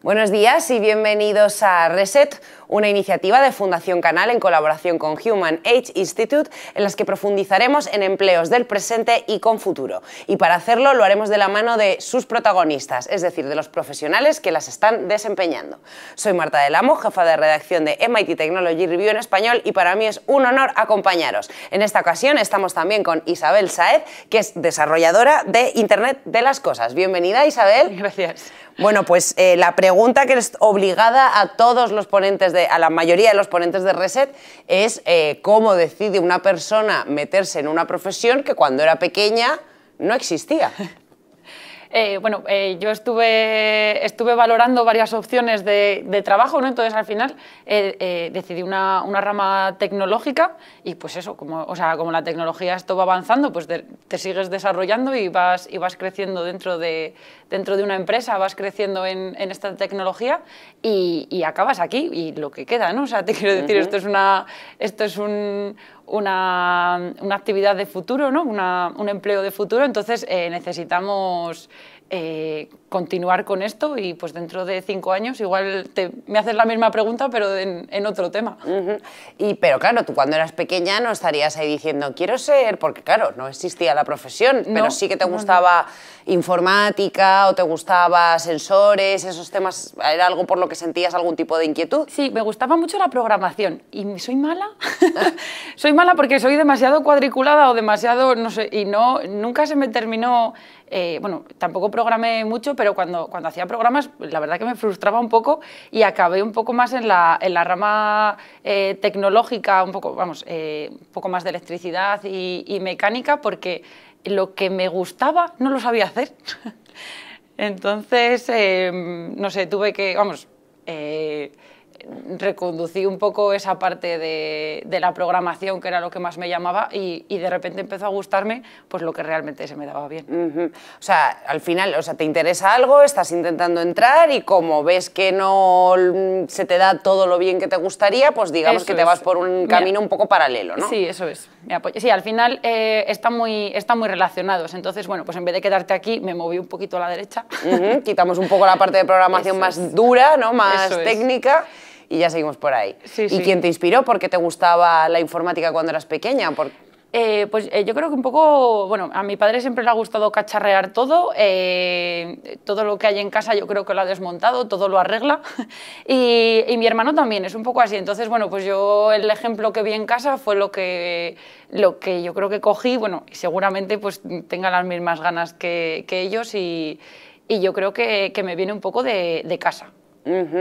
Buenos días y bienvenidos a Reset, una iniciativa de Fundación Canal en colaboración con Human Age Institute en las que profundizaremos en empleos del presente y con futuro. Y para hacerlo lo haremos de la mano de sus protagonistas, es decir, de los profesionales que las están desempeñando. Soy Marta del Amo, jefa de redacción de MIT Technology Review en español y para mí es un honor acompañaros. En esta ocasión estamos también con Isabel Saez, que es desarrolladora de Internet de las Cosas. Bienvenida Isabel. Gracias. Bueno, pues eh, la pregunta que es obligada a todos los ponentes a la mayoría de los ponentes de Reset es eh, cómo decide una persona meterse en una profesión que cuando era pequeña no existía. Eh, bueno, eh, yo estuve, estuve valorando varias opciones de, trabajo, ¿no? Entonces, al final eh, decidí una, rama tecnológica y pues eso, como, o sea, como la tecnología esto va avanzando, pues te, sigues desarrollando y vas, y vas creciendo dentro de, dentro de una empresa, vas creciendo en, esta tecnología y, acabas aquí y lo que queda, ¿no? O sea, te quiero decir, esto es, una, esto es un, una, una actividad de futuro, ¿no? un empleo de futuro, entonces eh, necesitamos eh, continuar con esto y pues dentro de cinco años igual me haces la misma pregunta pero en, otro tema. y, pero claro, tú cuando eras pequeña no estarías ahí diciendo quiero ser, porque claro, no existía la profesión, pero sí que te gustaba informática o te gustaba sensores, esos temas, ¿era algo por lo que sentías algún tipo de inquietud? Sí, me gustaba mucho la programación y soy mala, soy mala porque soy demasiado cuadriculada o demasiado, no sé, y no, nunca se me terminó eh, bueno, tampoco programé mucho, pero cuando, hacía programas, la verdad que me frustraba un poco y acabé un poco más en la, rama eh, tecnológica, un poco, vamos, eh, un poco más de electricidad y, mecánica, porque lo que me gustaba no lo sabía hacer. Entonces, em, no sé, tuve que, vamos, reconducí un poco esa parte de, la programación, que era lo que más me llamaba, y, de repente empezó a gustarme pues lo que realmente se me daba bien. O sea, al final, o sea, te interesa algo, estás intentando entrar y como ves que no se te da todo lo bien que te gustaría, pues digamos que te vas por un camino un poco paralelo, ¿no? Sí, eso es. Sí, al final eh, están, muy, muy relacionados. Entonces, bueno, pues en vez de quedarte aquí, me moví un poquito a la derecha. Quitamos un poco la parte de programación más dura, ¿no? Más técnica y ya seguimos por ahí. ¿Y quién te inspiró? ¿Por qué te gustaba la informática cuando eras pequeña? Eh, pues eh, yo creo que un poco, bueno, a mi padre siempre le ha gustado cacharrear todo, eh, todo lo que hay en casa yo creo que lo ha desmontado, todo lo arregla y, mi hermano también es un poco así, entonces bueno, pues yo el ejemplo que vi en casa fue lo que, lo que yo creo que cogí, bueno, y seguramente pues tenga las mismas ganas que, ellos y, yo creo que, me viene un poco de casa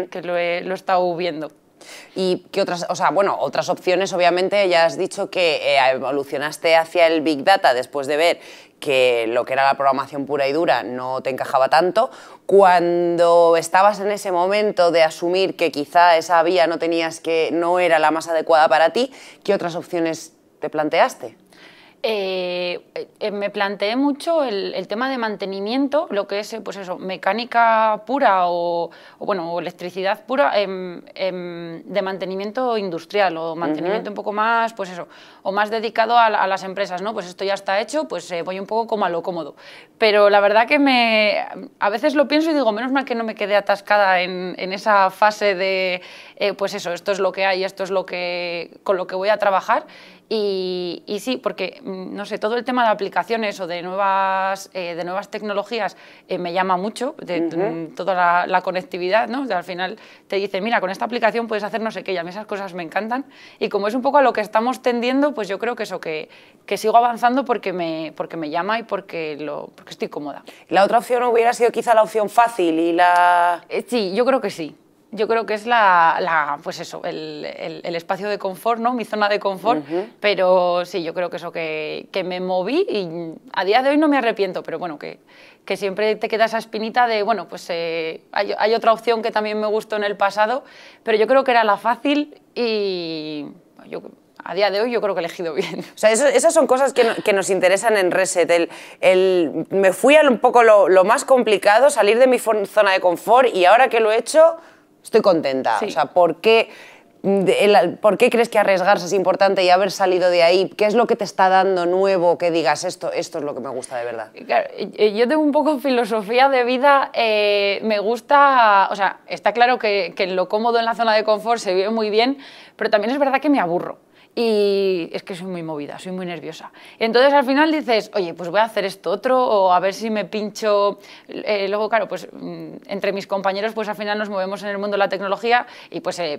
que lo he, lo estado viendo. ¿Y qué otras, bueno, otras opciones, obviamente, ya has dicho que eh, evolucionaste hacia el Big Data después de ver que lo que era la programación pura y dura no te encajaba tanto. Cuando estabas en ese momento de asumir que quizá esa vía no tenías que, no era la más adecuada para ti, ¿qué otras opciones te planteaste? Eh, eh, me planteé mucho el, tema de mantenimiento, lo que es eh, pues eso, mecánica pura o, bueno, electricidad pura em, em, de mantenimiento industrial o mantenimiento un poco más, pues eso, o más dedicado a, las empresas, ¿no? Pues esto ya está hecho, pues voy un poco como a lo cómodo. Pero la verdad que me, a veces lo pienso y digo, menos mal que no me quedé atascada en, en esa fase de, pues eso, esto es lo que hay, esto es lo que, con lo que voy a trabajar y, sí, porque, mm, no sé, todo el tema de aplicaciones o de nuevas, eh, de nuevas tecnologías eh, me llama mucho, de, mm, toda la, conectividad, ¿no? al final te dice, mira, con esta aplicación puedes hacer no sé qué, y a mí esas cosas me encantan. Y como es un poco a lo que estamos tendiendo, pues yo creo que eso, que, que sigo avanzando porque me, porque me llama y porque, lo, porque estoy cómoda. La otra opción hubiera sido quizá la opción fácil y la... Eh, sí, yo creo que sí yo creo que es la, pues eso, el, el, espacio de confort, ¿no? Mi zona de confort, pero sí, yo creo que eso, que, que, me moví y a día de hoy no me arrepiento, pero bueno, que, que siempre te queda esa espinita de, bueno, pues eh, hay, otra opción que también me gustó en el pasado, pero yo creo que era la fácil y a día de hoy yo creo que he elegido bien. O sea, esas son cosas que, nos interesan en Reset. El, me fui a un poco lo, lo más complicado, salir de mi zona de confort y ahora que lo he hecho estoy contenta. O sea, ¿por qué, ¿por qué crees que arriesgarse es importante y haber salido de ahí? ¿Qué es lo que te está dando nuevo que digas esto, esto es lo que me gusta de verdad? yo tengo un poco filosofía de vida. Eh, me gusta, o sea, está claro que, que lo cómodo en la zona de confort se vive muy bien, pero también es verdad que me aburro y es que soy muy movida, soy muy nerviosa. Entonces al final dices, oye, pues voy a hacer esto otro o a ver si me pincho. Eh, luego, claro, pues mm, entre mis compañeros, pues al final nos movemos en el mundo de la tecnología y pues eh,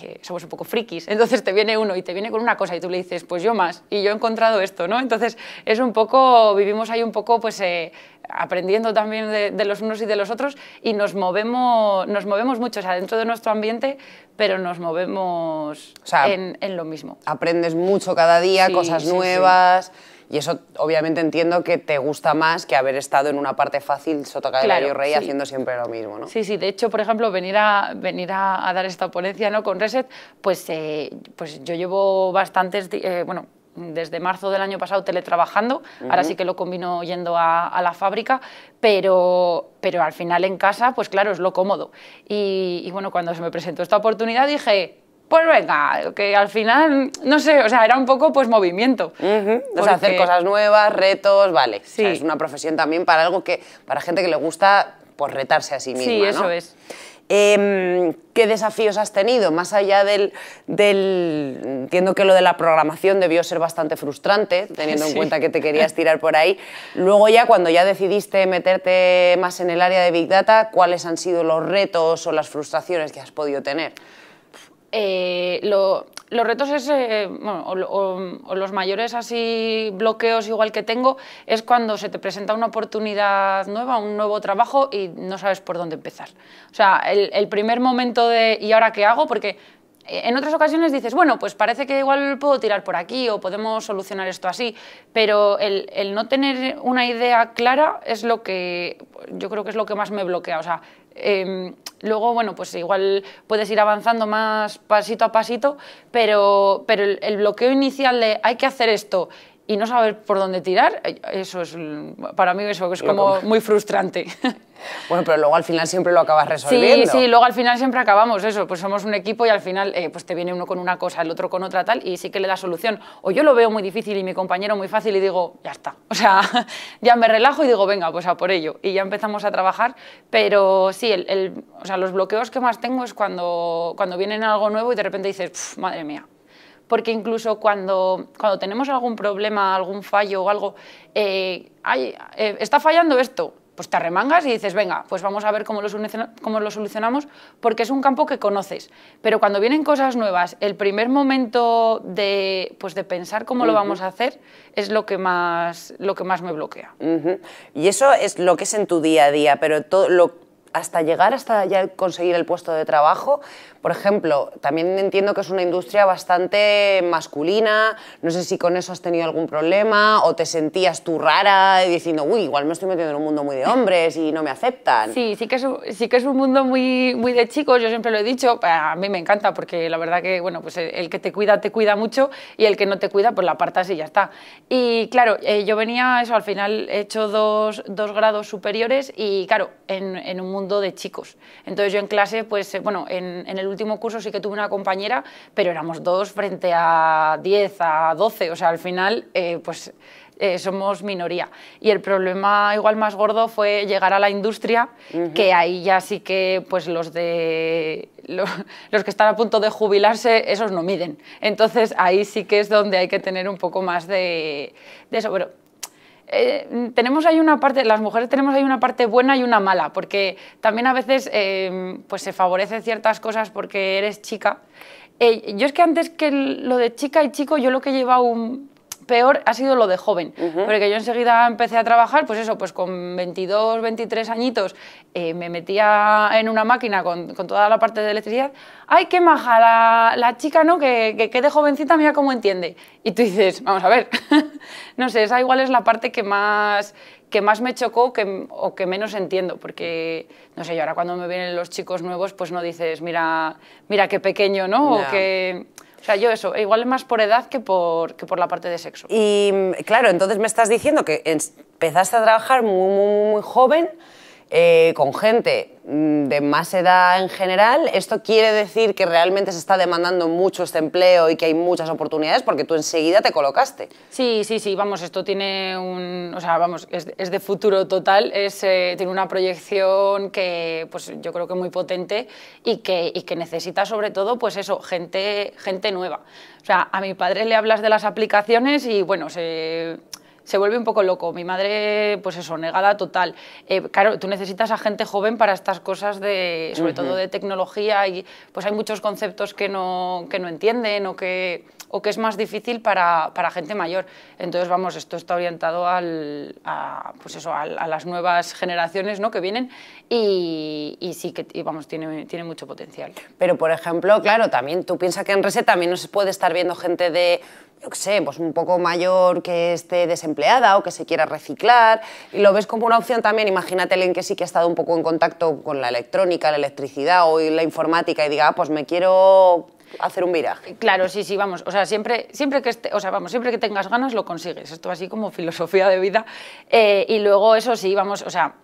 eh, somos un poco frikis, entonces te viene uno y te viene con una cosa y tú le dices, pues yo más, y yo he encontrado esto, ¿no? Entonces es un poco, vivimos ahí un poco pues eh, aprendiendo también de, los unos y de los otros y nos movemos, nos movemos mucho, o sea, dentro de nuestro ambiente, pero nos movemos en, lo mismo. Aprendes mucho cada día, cosas nuevas. Y eso obviamente entiendo que te gusta más que haber estado en una parte fácil sotocadera y rey haciendo siempre lo mismo, ¿no? Sí, sí, de hecho, por ejemplo, venir a, venir a, dar esta ponencia ¿no? con Reset, pues, eh, pues yo llevo bastantes, eh, bueno, desde marzo del año pasado teletrabajando, ahora sí que lo combino yendo a, la fábrica, pero, pero al final en casa, pues claro, es lo cómodo. Y, y bueno, cuando se me presentó esta oportunidad dije, pues venga, que al final, no sé, o sea, era un poco pues movimiento. O sea, hacer cosas nuevas, retos, vale. Sí. es una profesión también para algo que, para gente que le gusta, pues retarse a sí misma, Sí, eso es. Em, ¿Qué desafíos has tenido? Más allá del, Entiendo que lo de la programación debió ser bastante frustrante, teniendo en cuenta que te querías tirar por ahí. Luego ya, cuando ya decidiste meterte más en el área de Big Data, ¿cuáles han sido los retos o las frustraciones que has podido tener? Eh, los retos es, eh, o, los mayores así bloqueos igual que tengo, es cuando se te presenta una oportunidad nueva, un nuevo trabajo y no sabes por dónde empezar. O sea, el, primer momento de ¿y ahora qué hago? Porque eh, en otras ocasiones dices, bueno, pues parece que igual puedo tirar por aquí o podemos solucionar esto así, pero el, el no tener una idea clara es lo que yo creo que es lo que más me bloquea. O sea, Em, luego, bueno, pues igual puedes ir avanzando más pasito a pasito, pero, pero el bloqueo inicial de hay que hacer esto y no saber por dónde tirar, eso es, para mí eso es como muy frustrante. Bueno, pero luego al final siempre lo acabas resolviendo. Sí, sí, luego al final siempre acabamos eso, pues somos un equipo y al final eh, pues te viene uno con una cosa, el otro con otra tal y sí que le da solución. O yo lo veo muy difícil y mi compañero muy fácil y digo, ya está, o sea, ya me relajo y digo, venga, pues a por ello. Y ya empezamos a trabajar, pero sí, el, o sea, los bloqueos que más tengo es cuando, cuando vienen algo nuevo y de repente dices, madre mía, porque incluso cuando, cuando tenemos algún problema, algún fallo o algo, eh, eh, está fallando esto, pues te arremangas y dices, venga, pues vamos a ver cómo lo, cómo lo, solucionamos, porque es un campo que conoces. Pero cuando vienen cosas nuevas, el primer momento de, pues de pensar cómo lo vamos a hacer es lo que más, lo que más me bloquea. Y eso es lo que es en tu día a día, pero todo lo hasta llegar, hasta ya conseguir el puesto de trabajo. Por ejemplo, también entiendo que es una industria bastante masculina, no sé si con eso has tenido algún problema o te sentías tú rara y diciendo, uy, igual me estoy metiendo en un mundo muy de hombres y no me aceptan. Sí, sí que es, sí que es un mundo muy, muy de chicos, yo siempre lo he dicho, a mí me encanta porque la verdad que, bueno, pues el que te cuida, te cuida mucho y el que no te cuida, pues la apartas y ya está. Y claro, eh, yo venía, eso, al final he hecho dos, dos grados superiores y claro, en, en un mundo de chicos. Entonces yo en clase, pues eh, bueno, en, el último curso sí que tuve una compañera, pero éramos dos frente a 10, a 12, o sea, al final, eh, pues eh, somos minoría. Y el problema igual más gordo fue llegar a la industria, que ahí ya sí que pues los de los, que están a punto de jubilarse, esos no miden. Entonces ahí sí que es donde hay que tener un poco más de, de eso. Pero eh, tenemos ahí una parte, las mujeres tenemos ahí una parte buena y una mala, porque también a veces eh, pues se favorecen ciertas cosas porque eres chica. Eh, yo es que antes que lo de chica y chico, yo lo que llevaba un, peor ha sido lo de joven, porque yo enseguida empecé a trabajar, pues eso, pues con 22, 23 añitos eh, me metía en una máquina con, con, toda la parte de electricidad. ¡Ay, qué maja! La, la chica, ¿no? Que, que, de jovencita, mira cómo entiende. Y tú dices, vamos a ver, no sé, esa igual es la parte que más que más me chocó que, o que menos entiendo, porque, no sé, yo ahora cuando me vienen los chicos nuevos, pues no dices, mira, mira qué pequeño, ¿no? O que o sea, yo eso, igual es más por edad que por, que por la parte de sexo. Y claro, entonces me estás diciendo que empezaste a trabajar muy, muy, muy joven eh, con gente mm, de más edad en general, esto quiere decir que realmente se está demandando mucho este empleo y que hay muchas oportunidades porque tú enseguida te colocaste. Sí, sí, sí, vamos, esto tiene un, o sea, vamos, es, de futuro total, es, eh, tiene una proyección que pues yo creo que muy potente y que, y que necesita sobre todo pues eso, gente, gente nueva. O sea, a mi padre le hablas de las aplicaciones y bueno, se se vuelve un poco loco. Mi madre, pues eso, negada total. Eh, claro, tú necesitas a gente joven para estas cosas de, sobre todo de tecnología y pues hay muchos conceptos que no, que no entienden o que, o que es más difícil para, gente mayor. Entonces, vamos, esto está orientado al, a, pues eso, a, las nuevas generaciones ¿no? que vienen y, sí que, vamos, tiene, tiene mucho potencial. Pero, por ejemplo, claro, también tú piensas que en Reset también no se puede estar viendo gente de yo qué sé, pues un poco mayor que esté desempleada o que se quiera reciclar, y lo ves como una opción también, imagínate alguien que sí que ha estado un poco en contacto con la electrónica, la electricidad o la informática y diga, ah, pues me quiero hacer un viraje. Claro, sí, sí, vamos, o sea, siempre, siempre que este, o sea, vamos, siempre que tengas ganas lo consigues, esto así como filosofía de vida, eh, y luego eso sí, vamos, o sea,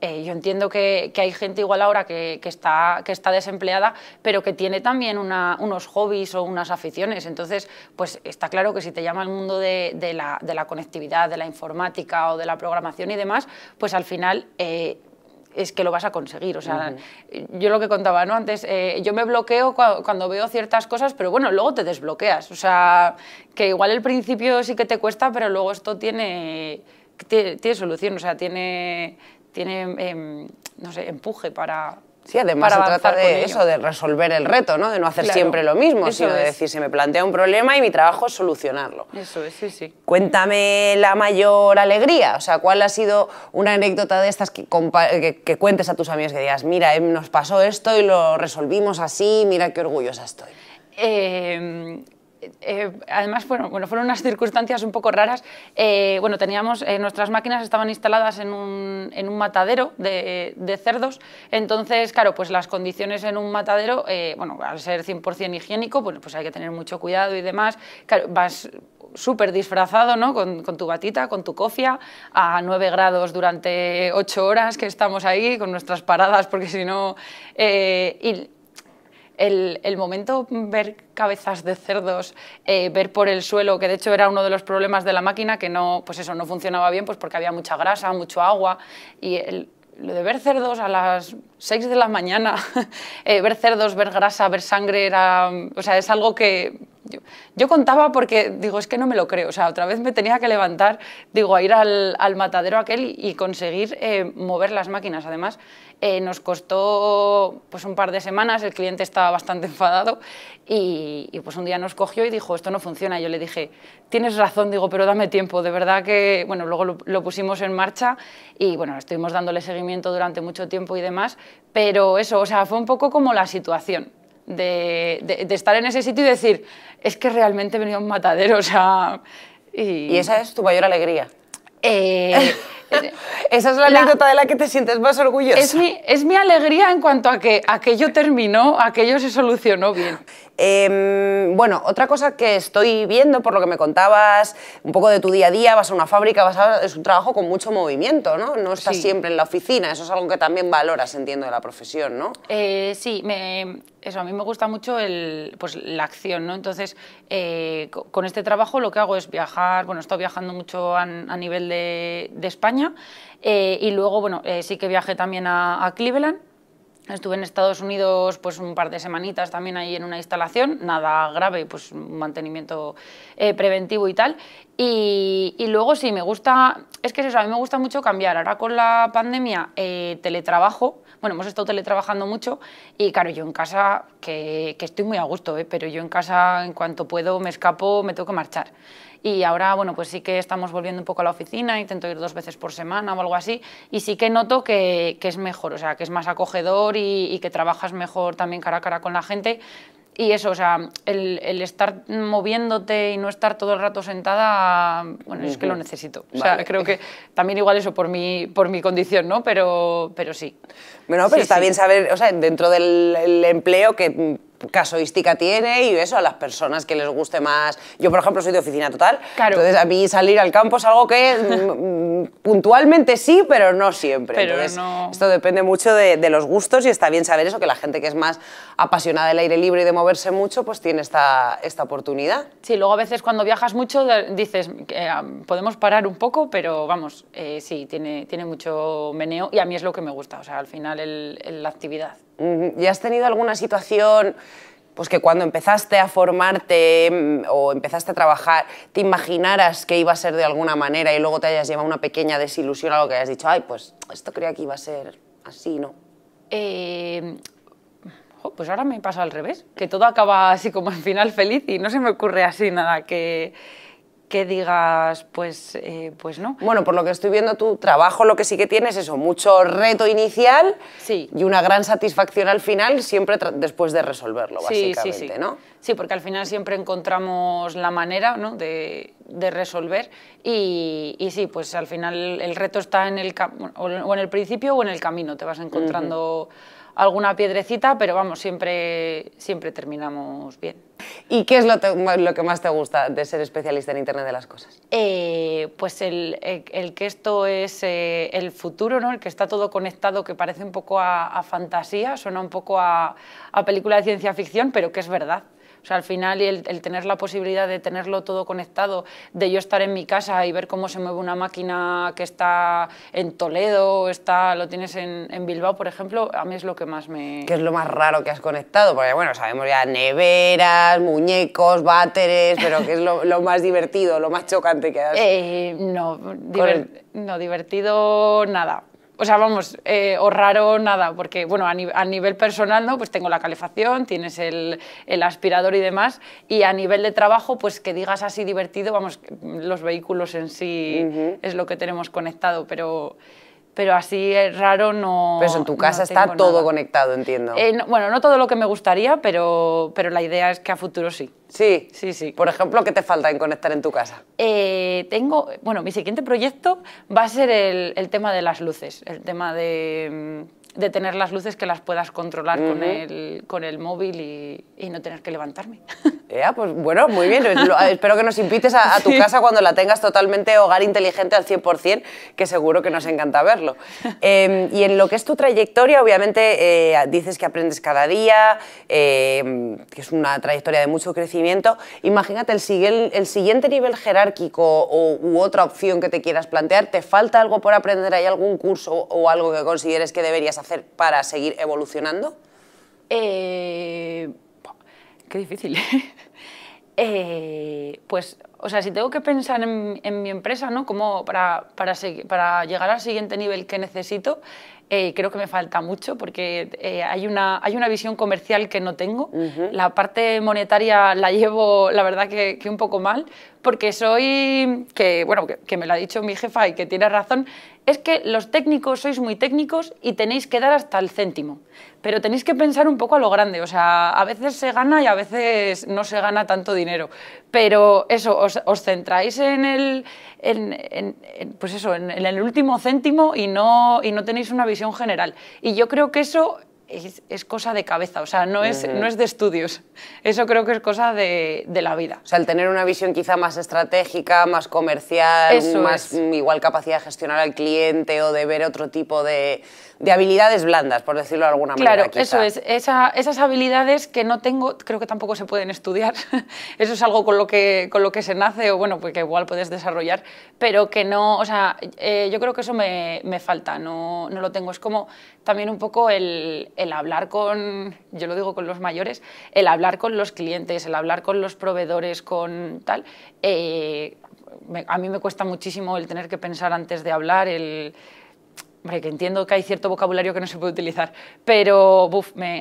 eh, yo entiendo que, hay gente igual ahora que, está, que está desempleada, pero que tiene también unos hobbies o unas aficiones. Entonces, pues está claro que si te llama el mundo de, la, conectividad, de la informática o de la programación y demás, pues al final... Eh, es que lo vas a conseguir. O sea, yo lo que contaba, ¿no? Antes, eh, yo me bloqueo cuando veo ciertas cosas, pero bueno, luego te desbloqueas. O sea, que igual el principio sí que te cuesta, pero luego esto tiene, tiene, tiene solución, o sea, tiene, tiene, em, no sé, empuje para... Sí, además se trata de eso, de resolver el reto, ¿no? De no hacer siempre lo mismo, sino de decir, se me plantea un problema y mi trabajo es solucionarlo. Eso es, sí, sí. Cuéntame la mayor alegría, o sea, ¿cuál ha sido una anécdota de estas que, que, cuentes a tus amigos que digas, mira, em, nos pasó esto y lo resolvimos así, mira qué orgullosa estoy? Eh, eh, además fueron, bueno, fueron unas circunstancias un poco raras. Eh, bueno, teníamos, eh, nuestras máquinas estaban instaladas en un, matadero de, cerdos, entonces, claro, pues las condiciones en un matadero, bueno, al ser 100% higiénico, pues hay que tener mucho cuidado y demás. vas súper disfrazado, ¿no? Con, tu batita, con tu cofia, a 9 grados durante 8 horas que estamos ahí, con nuestras paradas, porque si no el, momento ver cabezas de cerdos, eh, ver por el suelo, que de hecho era uno de los problemas de la máquina, que no, pues eso, no funcionaba bien pues porque había mucha grasa, mucho agua, y lo de ver cerdos a las 6 de la mañana, eh, ver cerdos, ver grasa, ver sangre, era, o sea, es algo que yo, contaba porque digo, es que no me lo creo, o sea, otra vez me tenía que levantar, digo, a ir al, matadero aquel y, conseguir eh, mover las máquinas. Además, eh, nos costó pues un par de semanas, el cliente estaba bastante enfadado y, pues un día nos cogió y dijo, esto no funciona. Yo le dije, tienes razón, digo, pero dame tiempo, de verdad que, bueno, luego lo pusimos en marcha y bueno, estuvimos dándole seguimiento durante mucho tiempo y demás, pero eso, o sea, fue un poco como la situación de, estar en ese sitio y decir, es que realmente he venido a un matadero, o sea... Y, esa es tu mayor alegría. Eh, esa es la, anécdota de la que te sientes más orgullosa. Es mi, alegría en cuanto a que aquello terminó, aquello se solucionó bien. Em, bueno, otra cosa que estoy viendo, por lo que me contabas, un poco de tu día a día, vas a una fábrica, vas a, es un trabajo con mucho movimiento, ¿no? No estás siempre en la oficina, eso es algo que también valoras, entiendo, de la profesión, ¿no? Eh, sí, me eso, a mí me gusta mucho el, pues, la acción, ¿no? Entonces, eh, con este trabajo lo que hago es viajar, bueno, he estado viajando mucho a, nivel de, España eh, y luego, bueno, eh, sí que viajé también a, Cleveland, Estuve en Estados Unidos pues un par de semanitas también ahí en una instalación, nada grave, pues mantenimiento preventivo y tal. Y, luego sí, me gusta, es que eso, a mí me gusta mucho cambiar. Ahora con la pandemia, teletrabajo, bueno, hemos estado teletrabajando mucho y claro, yo en casa, que, estoy muy a gusto, ¿eh? pero yo en casa en cuanto puedo me escapo, me tengo que marchar. Y ahora, bueno, pues sí que estamos volviendo un poco a la oficina, intento ir dos veces por semana o algo así, y sí que noto que, es mejor, o sea, que es más acogedor y que trabajas mejor también cara a cara con la gente, y eso, o sea, el, estar moviéndote y no estar todo el rato sentada, bueno, es que lo necesito. O sea, creo que también igual eso por mi, por mi condición, ¿no? Pero, pero sí. Bueno, pero está bien saber, o sea, dentro del empleo que ...casoística tiene y eso a las personas que les guste más. Yo, por ejemplo, soy de oficina total. Claro. Entonces, a mí salir al campo es algo que mm, puntualmente sí, pero no siempre. entonces, esto depende mucho de, los gustos y está bien saber eso, que la gente que es más apasionada del aire libre y de moverse mucho, pues tiene esta, esta oportunidad. Sí, luego a veces cuando viajas mucho dices, eh, podemos parar un poco, pero vamos, eh, sí, tiene, tiene mucho meneo y a mí es lo que me gusta, o sea, al final la actividad. ¿Y has tenido alguna situación pues que cuando empezaste a formarte mm, o empezaste a trabajar, te imaginaras que iba a ser de alguna manera y luego te hayas llevado una pequeña desilusión a lo que hayas dicho, ay, pues esto creía que iba a ser así, ¿no? Eh, pues ahora me pasa al revés, que todo acaba así como al final feliz y no se me ocurre así nada que que digas, pues, eh, pues no. Bueno, por lo que estoy viendo tu trabajo, lo que sí que tienes es eso, mucho reto inicial sí. y una gran satisfacción al final, siempre después de resolverlo, sí, básicamente, sí, ¿no? Sí, porque al final siempre encontramos la manera ¿no? de, resolver y, sí, pues al final el reto está en el, o en el principio o en el camino, te vas encontrando... alguna piedrecita, pero vamos, siempre, siempre terminamos bien. ¿Y qué es lo, que más te gusta de ser especialista en Internet de las Cosas? Eh, pues eh, el, que esto es eh, el futuro, ¿no? el que está todo conectado, que parece un poco a, fantasía, suena un poco a película de ciencia ficción, pero que es verdad. O sea, al final el, el tener la posibilidad de tenerlo todo conectado, de yo estar en mi casa y ver cómo se mueve una máquina que está en Toledo, está, lo tienes en, Bilbao, por ejemplo, a mí es lo que más me... ¿Qué es lo más raro que has conectado? Porque bueno, sabemos ya neveras, muñecos, váteres, pero ¿qué es lo, más divertido, lo más chocante que has...? Eh, no, no, divertido nada. O sea, vamos, eh, o raro nada, porque bueno, a, nivel personal, ¿no? Pues tengo la calefacción, tienes el, aspirador y demás, y a nivel de trabajo, pues que digas así divertido, vamos, los vehículos en sí es lo que tenemos conectado, pero pero así es eh, raro no... Pero en tu casa está todo conectado, entiendo. Eh, bueno, no todo lo que me gustaría, pero, pero la idea es que a futuro sí. Sí, sí, sí. Por ejemplo, ¿qué te falta en conectar en tu casa? Eh, tengo, bueno, mi siguiente proyecto va a ser el tema de las luces, el tema de mm, de tener las luces que las puedas controlar con, el, con el móvil y, y no tener que levantarme. pues bueno, muy bien. Eh, espero que nos invites a, tu casa cuando la tengas totalmente hogar inteligente al 100%, que seguro que nos encanta verlo. Em, y en lo que es tu trayectoria, obviamente eh, dices que aprendes cada día, em, que es una trayectoria de mucho crecimiento. Imagínate el, el siguiente nivel jerárquico o, u otra opción que te quieras plantear. ¿Te falta algo por aprender? ¿Hay algún curso o algo que consideres que deberías hacer? para seguir evolucionando? Eh, qué difícil. Eh, pues, o sea, si tengo que pensar en, mi empresa, ¿no? Como para, para, llegar al siguiente nivel que necesito, eh, creo que me falta mucho porque hay, una, hay una visión comercial que no tengo. La parte monetaria la llevo, la verdad, que, que un poco mal, porque soy, que bueno, que, me lo ha dicho mi jefa y que tiene razón, es que los técnicos sois muy técnicos y tenéis que dar hasta el céntimo, pero tenéis que pensar un poco a lo grande, o sea, a veces se gana y a veces no se gana tanto dinero, pero eso, os, centráis en el, en, pues eso, en, el último céntimo y no, y no tenéis una visión general. Y yo creo que eso es, cosa de cabeza, o sea, no es, no es de estudios. Eso creo que es cosa de, la vida. O sea, el tener una visión quizá más estratégica, más comercial, más mm, igual capacidad de gestionar al cliente o de ver otro tipo de, habilidades blandas, por decirlo de alguna manera. Claro, eso es. esas habilidades que no tengo, creo que tampoco se pueden estudiar. eso es algo con lo, que, con lo que se nace o, bueno, porque pues igual puedes desarrollar, pero que no, o sea, eh, yo creo que eso me, falta, no, no, lo tengo. Es como también un poco el, el hablar con, yo lo digo con los mayores, el hablar con los clientes, el hablar con los proveedores, con tal, eh, a mí me cuesta muchísimo el tener que pensar antes de hablar, el... Hombre, que entiendo que hay cierto vocabulario que no se puede utilizar, pero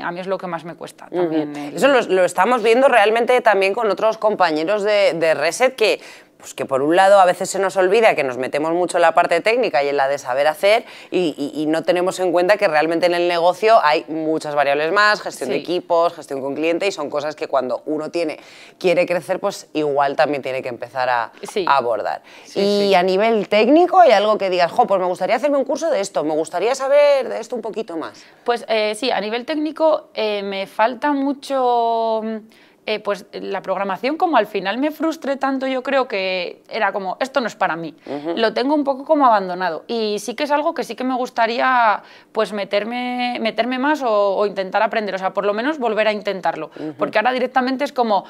a mí es lo que más me cuesta. Eso lo, estamos viendo realmente también con otros compañeros de, de Reset que pues que por un lado a veces se nos olvida que nos metemos mucho en la parte técnica y en la de saber hacer y, no tenemos en cuenta que realmente en el negocio hay muchas variables más, gestión de equipos, gestión con cliente y son cosas que cuando uno tiene, quiere crecer, pues igual también tiene que empezar a, abordar. y a nivel técnico hay algo que digas, jo, pues me gustaría hacerme un curso de esto, me gustaría saber de esto un poquito más. Pues eh, sí, a nivel técnico eh, me falta mucho... Mm, eh, pues la programación como al final me frustré tanto, yo creo que era como, esto no es para mí, lo tengo un poco como abandonado y sí que es algo que sí que me gustaría pues meterme, meterme más o, intentar aprender, o sea, por lo menos volver a intentarlo, porque ahora directamente es como,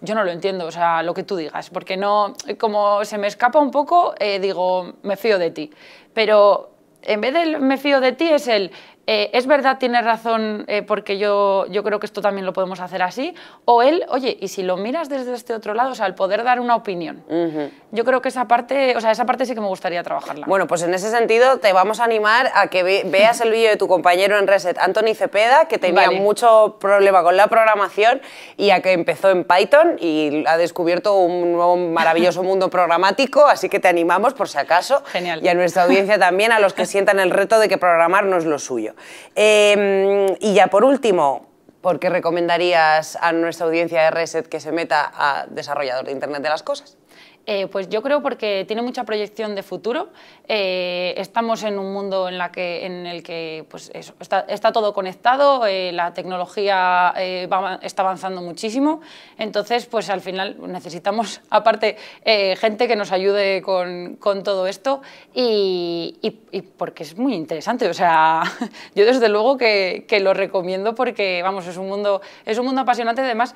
yo no lo entiendo, o sea, lo que tú digas, porque no, como se me escapa un poco, eh, digo, me fío de ti, pero en vez del me fío de ti es el eh, es verdad, tiene razón, eh, porque yo, yo creo que esto también lo podemos hacer así, o él, oye, y si lo miras desde este otro lado, o sea, el poder dar una opinión. Yo creo que esa parte, o sea, esa parte sí que me gustaría trabajarla. Bueno, pues en ese sentido te vamos a animar a que veas el vídeo de tu compañero en Reset, Anthony Cepeda, que tenía mucho problema con la programación y a que empezó en Python y ha descubierto un nuevo maravilloso mundo programático, así que te animamos por si acaso. Genial. Y a nuestra audiencia también, a los que sientan el reto de que programar no es lo suyo. Em, y ya por último, ¿por qué recomendarías a nuestra audiencia de Reset que se meta a desarrollador de Internet de las Cosas? Eh, pues yo creo porque tiene mucha proyección de futuro. Eh, estamos en un mundo en, el que pues está, todo conectado, eh, la tecnología está avanzando muchísimo. Entonces, pues al final necesitamos, aparte, gente que nos ayude con, todo esto y, porque es muy interesante. O sea, yo desde luego que, lo recomiendo porque, vamos, es un mundo, es un mundo apasionante. Además,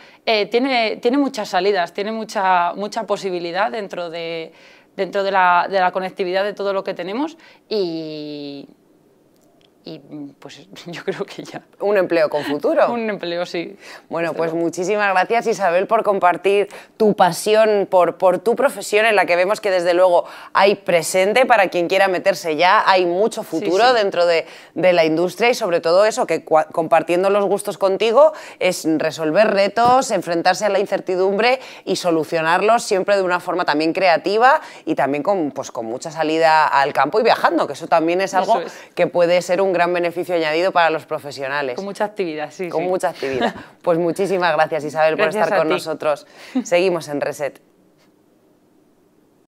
tiene, tiene muchas salidas, tiene mucha, mucha posibilidad dentro de, dentro de la, de la conectividad de todo lo que tenemos y, y pues yo creo que ya. Un empleo con futuro. Un empleo, sí. Bueno, pues muchísimas gracias Isabel por compartir tu pasión por, por tu profesión en la que vemos que desde luego hay presente para quien quiera meterse ya, hay mucho futuro dentro de, de, la industria y sobre todo eso, que compartiendo los gustos contigo es resolver retos, enfrentarse a la incertidumbre y solucionarlos siempre de una forma también creativa y también con, pues, con mucha salida al campo y viajando, que eso también es algo que puede ser un gran beneficio añadido para los profesionales. Con mucha actividad, sí. Con mucha actividad. Pues muchísimas gracias Isabel por estar con nosotros. Seguimos en Reset.